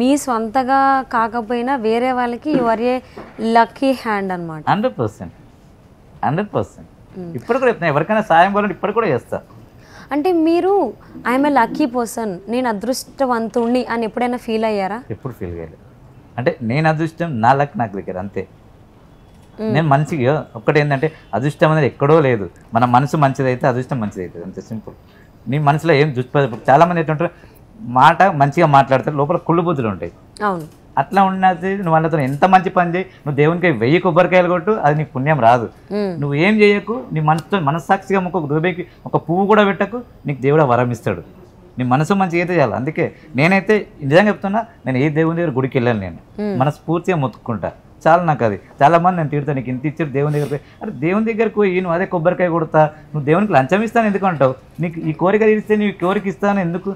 మీ స్వంతగా కాకపోయినా వేరే వాళ్ళకి you are a lucky hand అనమాట hundred percent hundred percent hmm. ఇప్పుడు కూడా చెప్తాను ఎవరికైనా సాయం కావాలంటే ఇప్పుడు కూడా చేస్తాను అంటే మీరు ఐఎమ్ ఏ లక్కీ పర్సన్ నేను అదృష్టవంతుణ్ణి అని ఎప్పుడైనా ఫీల్ అయ్యారా ఎప్పుడు ఫీల్ అయ్యారు అంటే నేను అదృష్టం నా లక్ నాకు దగ్గర అంతే hmm. నేను మంచిగా ఒక్కటి ఏంటంటే అదృష్టం అనేది ఎక్కడో లేదు మన మనసు మంచిదైతే అదృష్టం మంచిదైతే అంతే సింపుల్ నీ మనసులో ఏం దుష్ప చాలామంది ఏంటంటారు మాట మంచిగా మాట్లాడతారు లోపల కుళ్ళు బుద్ధులు ఉంటాయి అవును అట్లా ఉన్నది నువ్వు వాళ్ళతో ఎంత మంచి పని చేయి నువ్వు దేవునికి వెయ్యి కొబ్బరికాయలు కొట్టు అది నీ పుణ్యం రాదు నువ్వు ఏం చేయకు నీ మనసుతో మనస్సాక్షిగా ఒక రూపాయికి ఒక పువ్వు కూడా పెట్టకు నీకు దేవుడు వరం ఇస్తాడు నీ మనసు మంచిగా అయితే చేయాలి అందుకే నేనైతే నిజంగా చెప్తున్నా నేను ఏ దేవుని దగ్గర గుడికి వెళ్ళాను నేను మనస్ఫూర్తిగా మొత్తుకుంటా చాలా నాకు అది మంది నేను తిడతాను నీకు ఇంత ఇచ్చారు దేవుని దగ్గర అరే దేవుని దగ్గరకు పోయి నువ్వు అదే కొబ్బరికాయ కొడతా నువ్వు దేవునికి లంచం ఇస్తాను ఎందుకు అంటావు నీకు ఈ కోరిక తీరిస్తే నీ కోరిక ఇస్తాను ఎందుకు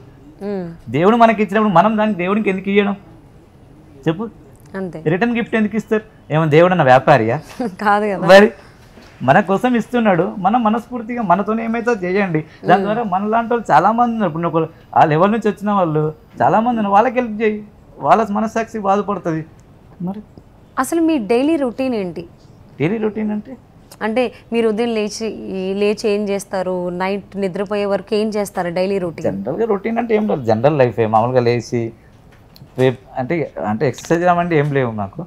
దేవుడు మనకి ఇచ్చినప్పుడు మనం దానికి దేవుడికి ఎందుకు ఇవ్వడం చెప్పు రిటర్న్ గిఫ్ట్ ఎందుకు ఇస్తారు ఏమో దేవుడు అన్న వ్యాపారియా కాదు మరి మన కోసం ఇస్తున్నాడు మనం మనస్ఫూర్తిగా మనతోనే ఏమైతే చేయండి దాని ద్వారా మన లాంటి వాళ్ళు చాలామంది ఉన్నారు ఇప్పుడు ఒక ఆ లెవెల్ నుంచి వచ్చిన వాళ్ళు చాలామంది ఉన్నారు వాళ్ళకి హెల్ప్ చేయి వాళ్ళ మనస్సాక్షి బాధపడుతుంది మరి అసలు మీ డైలీ రొటీన్ ఏంటి డైలీ రొటీన్ అంటే అంటే మీరు ఉదయం లేచి లేచి ఏం చేస్తారు నైట్ నిద్రపోయే వరకు ఏం చేస్తారు డైలీ రొటీన్ జనరల్గా రొటీన్ అంటే ఏం లేదు జనరల్ లైఫ్ మామూలుగా లేచి అంటే అంటే ఎక్సర్సైజ్ రావంటే ఏం లేవు నాకు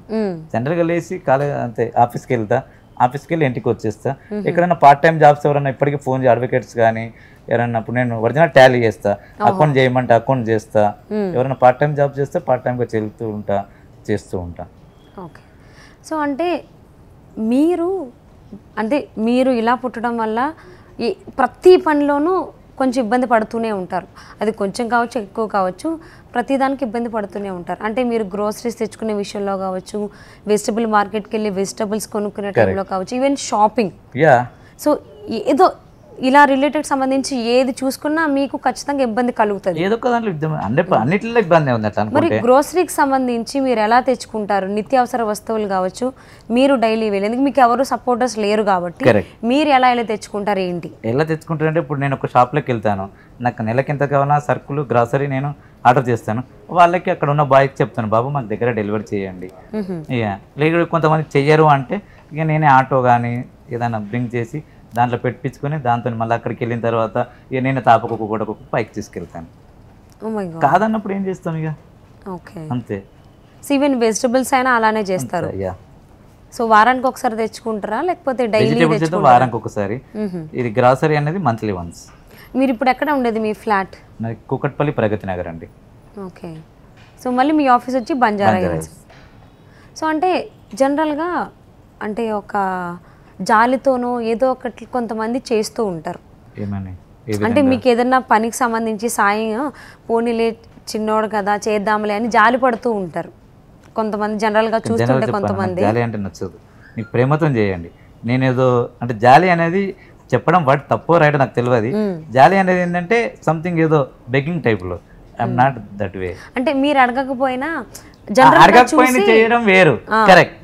జనరల్గా లేచి కాలేజ్ అంతే ఆఫీస్కి వెళ్తా ఆఫీస్కి వెళ్ళి ఇంటికి వచ్చేస్తా ఎక్కడైనా పార్ట్ టైం జాబ్స్ ఎవరైనా ఇప్పటికీ ఫోన్ అడ్వకేట్స్ కానీ ఎవరైనా ఇప్పుడు నేను ఒరిజినల్ టాలీ చేస్తా అకౌంట్ చేయమంటే అకౌంట్ చేస్తా ఎవరైనా పార్ట్ టైం జాబ్ చేస్తే పార్ట్ టైంగా చెల్లుతూ ఉంటా చేస్తూ ఉంటా ఓకే సో అంటే మీరు అంటే మీరు ఇలా పుట్టడం వల్ల ఈ ప్రతి పనిలోనూ కొంచెం ఇబ్బంది పడుతూనే ఉంటారు అది కొంచెం కావచ్చు ఎక్కువ కావచ్చు ప్రతిదానికి ఇబ్బంది పడుతూనే ఉంటారు అంటే మీరు గ్రోసరీస్ తెచ్చుకునే విషయంలో కావచ్చు వెజిటబుల్ మార్కెట్కి వెళ్ళి వెజిటబుల్స్ కొనుక్కునే టైంలో కావచ్చు ఈవెన్ షాపింగ్ సో ఏదో ఇలా రిలేటెడ్ సంబంధించి ఏది చూసుకున్నా మీకు ఖచ్చితంగా ఇబ్బంది కలుగుతుంది ఏదో దాంట్లో ఇబ్బంది అన్నిటిలో ఇబ్బంది ఉంది మరి గ్రోసరీకి సంబంధించి మీరు ఎలా తెచ్చుకుంటారు నిత్యావసర వస్తువులు కావచ్చు మీరు డైలీ వెళ్ళేందుకు మీకు ఎవరు సపోర్టర్స్ లేరు కాబట్టి మీరు ఎలా ఎలా తెచ్చుకుంటారు ఏంటి ఎలా తెచ్చుకుంటారంటే ఇప్పుడు నేను ఒక షాప్లోకి వెళ్తాను నాకు నెలకింత కావాలన్నా సరుకులు గ్రాసరీ నేను ఆర్డర్ చేస్తాను వాళ్ళకి అక్కడ ఉన్న బాయ్కి చెప్తాను బాబు మాకు దగ్గర డెలివరీ చేయండి ఇక లేదు కొంతమంది చెయ్యరు అంటే ఇక నేనే ఆటో కానీ ఏదైనా బ్రింక్ చేసి దాంట్లో పెట్టించుకుని దాంతో మళ్ళీ అక్కడికి వెళ్ళిన తర్వాత ఇక నేను తాపకొక గొడకొక పైకి తీసుకెళ్తాను oh కాదన్నప్పుడు ఏం చేస్తాం ఇక ఓకే అంతే సో ఈవెన్ వెజిటబుల్స్ అయినా అలానే చేస్తారు సో వారానికి ఒకసారి తెచ్చుకుంటారా లేకపోతే డైలీ వారానికి ఒకసారి ఇది గ్రాసరీ అనేది మంత్లీ వన్స్ మీరు ఇప్పుడు ఎక్కడ ఉండేది మీ ఫ్లాట్ కూకట్పల్లి ప్రగతి నగర్ అండి ఓకే సో మళ్ళీ మీ ఆఫీస్ వచ్చి బంజారా సో అంటే జనరల్గా అంటే ఒక జాలితోనో ఏదో ఒకటి కొంతమంది చేస్తూ ఉంటారు అంటే మీకు ఏదన్నా పనికి సంబంధించి సాయం పోనీలే చిన్నోడు కదా చేద్దాంలే అని జాలి పడుతూ ఉంటారు కొంతమంది జనరల్గా చూస్తుంటే కొంతమంది అంటే నచ్చదు మీకు ప్రేమతో చేయండి నేనేదో అంటే జాలి అనేది చెప్పడం వాటి తప్పు రైట్ నాకు తెలియదు జాలి అనేది ఏంటంటే సంథింగ్ ఏదో బెగ్గింగ్ టైప్లో ఐఎమ్ నాట్ దట్ వే అంటే మీరు అడగకపోయినా అడగకపోయినా చేయడం వేరు కరెక్ట్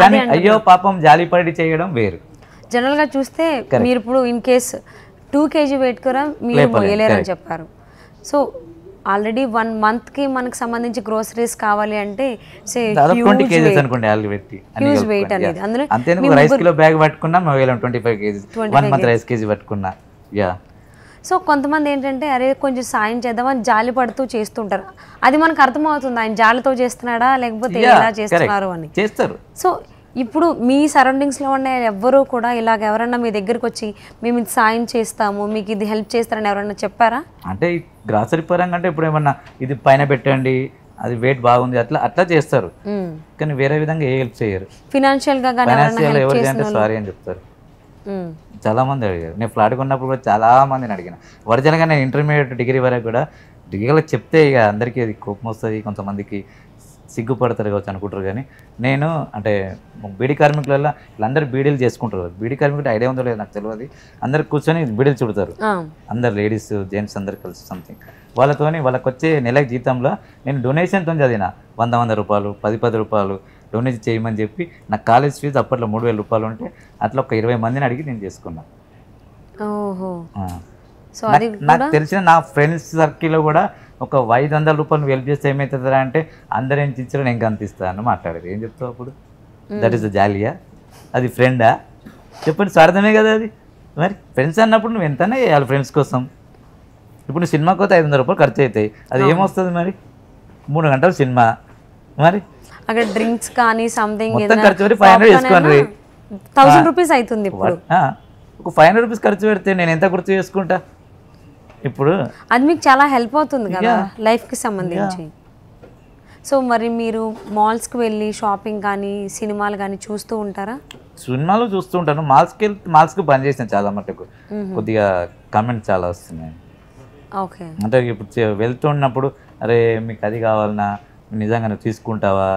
కానీ అయ్యో పాపం జాలిపడి చేయడం వేరు జనరల్ గా చూస్తే మీరు ఇప్పుడు in case two KG weight కూడా మీరు మోయలేరని చెప్పారు సో ఆల్రెడీ వన్ మంత్ కి మనకు సంబంధించి గ్రోసరీస్ కావాలి అంటే హ్యూజ్ వెయిట్ అనేది అందులో రైస్ బ్యాగ్ పట్టుకున్నా twenty five KG one month rice KG పట్టుకున్నా యా సో కొంతమంది ఏంటంటే అరే కొంచెం సాయం చేద్దామని జాలి పడుతూ చేస్తుంటారు అది మనకు అర్థమవుతుంది ఆయన జాలితో చేస్తున్నాడా లేకపోతే ఎలా చేస్తున్నారు అని చేస్తారు సో ఇప్పుడు మీ సరౌండింగ్స్లో ఉన్న ఎవ్వరూ కూడా ఇలాగ ఎవరన్నా మీ దగ్గరకు వచ్చి మేము ఇది సాయం చేస్తాము మీకు ఇది హెల్ప్ చేస్తారని ఎవరన్నా చెప్పారా అంటే గ్రాసరీ పరంగా అంటే ఇప్పుడు ఏమన్నా ఇది పైన పెట్టండి అది వెయిట్ బాగుంది అట్లా అట్లా చేస్తారు కానీ వేరే విధంగా ఏ హెల్ప్ చేయరు ఫినాన్షియల్ గా సారీ అని చెప్తారు చాలామంది అడిగారు నేను ఫ్లాట్ కొన్నప్పుడు కూడా చాలామందిని అడిగిన ఒరిజినల్గా నేను ఇంటర్మీడియట్ డిగ్రీ వరకు కూడా డిగ్రీలో చెప్తే ఇక అందరికీ అది కోపం వస్తుంది కొంతమందికి సిగ్గుపడతారు కావచ్చు అనుకుంటారు కానీ నేను అంటే బీడీ కార్మికులలో వీళ్ళందరూ బీడీలు చేసుకుంటారు బీడీ కార్మికులు ఐడియా ఉందో లేదు నాకు తెలియదు అందరు కూర్చొని బీడీలు చుడతారు అందరు లేడీస్ జెంట్స్ అందరు కలిసి సంథింగ్ వాళ్ళతోని వాళ్ళకి వచ్చే నెల జీతంలో నేను డొనేషన్తో చదివిన వంద వంద రూపాయలు పది పది రూపాయలు డొనేట్ చేయమని చెప్పి నా కాలేజ్ ఫీజు అప్పట్లో మూడు వేల రూపాయలు ఉంటే అట్లా ఒక ఇరవై మందిని అడిగి నేను చేసుకున్నాను నాకు తెలిసిన నా ఫ్రెండ్స్ సర్కిల్లో కూడా ఒక ఐదు వందల రూపాయలు హెల్ప్ చేస్తే ఏమవుతుందా అంటే అందరూ ఏం టీచర్ నేను కనిపిస్తాను మాట్లాడేది ఏం చెప్తావు అప్పుడు దట్ ఈస్ అ జాలియా అది ఫ్రెండా చెప్పండి స్వార్థమే కదా అది మరి ఫ్రెండ్స్ అన్నప్పుడు నువ్వు ఎంతనే చేయాలి ఫ్రెండ్స్ కోసం ఇప్పుడు సినిమాకి అయితే ఐదు వందల రూపాయలు ఖర్చు అవుతాయి అది ఏమొస్తుంది మరి మూడు గంటలు సినిమా మరి అక్కడ డ్రింక్స్ కానీ సంథింగ్ థౌసండ్ రూపీస్ అవుతుంది ఇప్పుడు ఒక ఫైవ్ హండ్రెడ్ రూపీస్ ఖర్చు పెడితే నేను ఎంత గుర్తు చేసుకుంటా ఇప్పుడు అది మీకు చాలా హెల్ప్ అవుతుంది కదా లైఫ్కి సంబంధించి సో మరి మీరు మాల్స్కి వెళ్ళి షాపింగ్ కానీ సినిమాలు కానీ చూస్తూ ఉంటారా సినిమాలు చూస్తూ ఉంటాను మాల్స్ వెళ్తే మాల్స్ కి బంద్ చేసిన చాలా మటుకు కొద్దిగా కమెంట్ చాలా వస్తున్నాయి ఓకే అంటే ఇప్పుడు వెళ్తూ ఉన్నప్పుడు అరే మీకు అది కావాలన్నా నిజంగా తీసుకుంటావా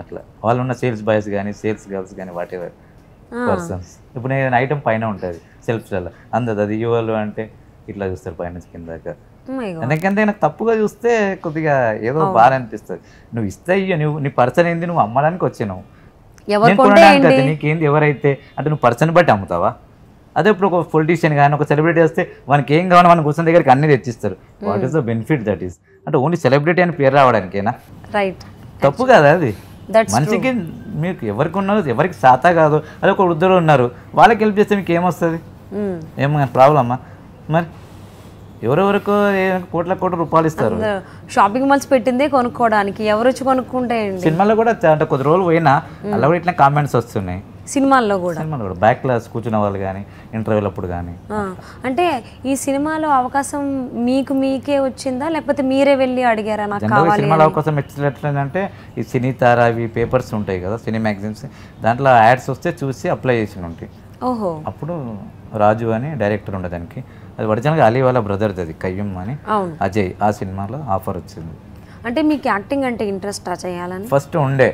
అట్లా వాళ్ళు ఉన్న సేల్స్ బాయ్స్ కానీ సేల్స్ గర్ల్స్ కానీ వాట్ ఎవర్ పర్సన్స్ ఇప్పుడు నేను ఐటమ్ పైన ఉంటుంది సెల్ఫ్ అందదు అది యువలు అంటే ఇట్లా చూస్తారు పైన కింద oh ఎందుకంటే నాకు తప్పుగా చూస్తే కొద్దిగా ఏదో బాధ అనిపిస్తుంది నువ్వు ఇస్తే నువ్వు నీ పర్సన్ ఏంది నువ్వు అమ్మడానికి వచ్చినావు నీకేంది ఎవరైతే అంటే నువ్వు పర్సన్ బట్టి అమ్ముతావా అదే ఇప్పుడు ఒక పొలిటీషియన్ కానీ ఒక సెలబ్రిటీ వస్తే మనకి ఏం కావాలో మన కూర్చొని దగ్గరికి అన్ని తెచ్చిస్తారు what is the benefit that is అంటే ఓన్లీ సెలబ్రిటీ అని పేరు రావడానికేనా రైట్ తప్పు కదా అది మంచికి మీకు ఎవరికి ఉన్నారు ఎవరికి సాతా కాదు అదే ఒక వృద్ధులు ఉన్నారు వాళ్ళకి హెల్ప్ చేస్తే మీకు ఏమొస్తుంది hmm. ఏమో ప్రాబ్లమ్మా మరి ఎవరెవరికో కోట్ల కోట్ల రూపాయలు ఇస్తారు షాపింగ్ మాల్స్ పెట్టిందే కొనుక్కోవడానికి ఎవరు వచ్చి కొనుక్కుంటే సినిమాలో కూడా అంటే కొద్ది రోజులు పోయినా hmm. అలా కూడా ఇట్లా కామెంట్స్ వస్తున్నాయి సినిమాల్లో కూడా బ్యాక్ క్లాస్ కూర్చున్న వాళ్ళు కానీ ఇంటర్వ్యూలు అప్పుడు కానీ అంటే ఈ సినిమాలో అవకాశం మీకు మీకే వచ్చిందా లేకపోతే మీరే వెళ్ళి అడిగారా నాకు కావాలి సినిమాలో అవకాశం ఎట్లంటే ఈ సినీ తారావి పేపర్స్ ఉంటాయి కదా సినీ మ్యాగజైన్స్ దాంట్లో యాడ్స్ వస్తే చూసి అప్లై చేసి ఉంటాయి ఓహో అప్పుడు రాజు అని డైరెక్టర్ ఉండే దానికి అది ఒరిజినల్గా అలీ వాళ్ళ బ్రదర్ది అది కయ్యం అని అజయ్ ఆ సినిమాలో ఆఫర్ వచ్చింది అంటే మీకు యాక్టింగ్ అంటే ఇంట్రెస్ట్ చేయాలని ఫస్ట్ ఉండే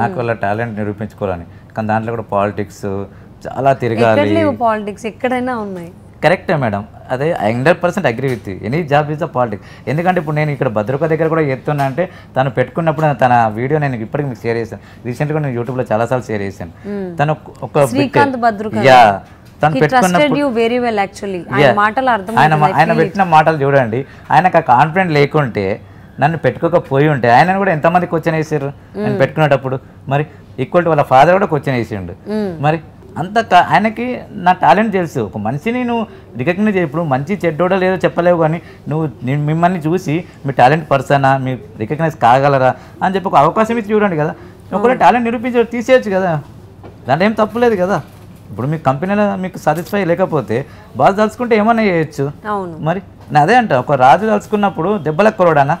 నాకు వాళ్ళ టాలెంట్ నిరూపించుకోవాలని కానీ దాంట్లో కూడా పాలిటిక్స్ చాలా తిరగాలి పాలిటిక్స్ ఎక్కడైనా ఉన్నాయి కరెక్టే మేడం అదే hundred percent agree with any job is a politics ఎందుకంటే ఇప్పుడు నేను ఇక్కడ భద్రక దగ్గర కూడా ఎత్తున్నా అంటే తను పెట్టుకున్నప్పుడు తన వీడియో నేను ఇప్పటికి మీకు షేర్ చేశాను రీసెంట్గా నేను యూట్యూబ్లో చాలాసార్లు షేర్ చేశాను hmm. తను ఒక యా తను పెట్టుకున్నప్పుడు ఆయన ఆయన పెట్టిన మాటలు చూడండి ఆయనకు ఆ కాన్ఫిడెంట్ లేకుంటే నన్ను పెట్టుకోకపోయి ఉంటే ఆయన కూడా ఎంతమంది క్వశ్చన్ వేసారు hmm. నేను పెట్టుకునేటప్పుడు మరి ఈక్వల్ టు వాళ్ళ ఫాదర్ కూడా క్వశ్చన్ వేసిండు మరి అంత ఆయనకి నా టాలెంట్ తెలుసు ఒక మనిషిని నువ్వు రికగ్నైజ్ ఇప్పుడు మంచి చెడ్డోడో లేదో చెప్పలేవు కానీ నువ్వు మిమ్మల్ని చూసి మీ టాలెంట్ పర్సనా మీ రికగ్నైజ్ కాగలరా అని చెప్పి ఒక అవకాశం ఇచ్చి చూడండి కదా ఒకవేళ టాలెంట్ నిరూపించారు తీసేయచ్చు కదా దాంట్లో ఏం తప్పులేదు కదా ఇప్పుడు మీ కంపెనీలో మీకు సాటిస్ఫై లేకపోతే బాధ తలుచుకుంటే ఏమన్నా చేయొచ్చు మరి అదే అంట ఒక రాజు తలుచుకున్నప్పుడు దెబ్బలకు కొరడానా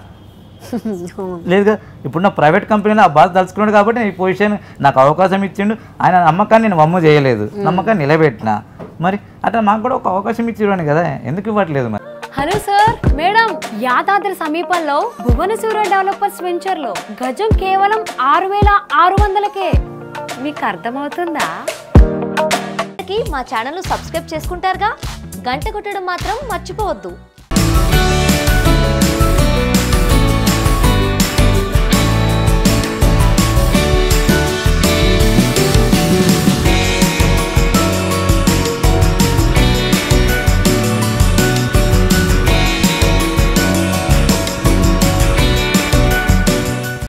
లేదుగా ఇప్పుడు నా ప్రైవేట్ కంపెనీలో ఆ బాధ దలుచుకున్నాడు కాబట్టి నేను ఈ పొజిషన్ నాకు అవకాశం ఇచ్చిండు ఆయన నమ్మకాన్ని నేను వమ్ము చేయలేదు నమ్మకాన్ని నిలబెట్టిన మరి అట్లా మాకు కూడా ఒక అవకాశం ఇచ్చేవాడిని కదా ఎందుకు ఇవ్వట్లేదు మరి హలో సార్ మేడం యాదాద్రి సమీపంలో భువనసూర డెవలపర్స్ వెంచర్లో గజం కేవలం ఆరు వేల ఆరు వందలకే మీకు అర్థమవుతుందా మా ఛానల్ సబ్స్క్రైబ్ చేసుకుంటారుగా గంట కొట్టడం మాత్రం మర్చిపోవద్దు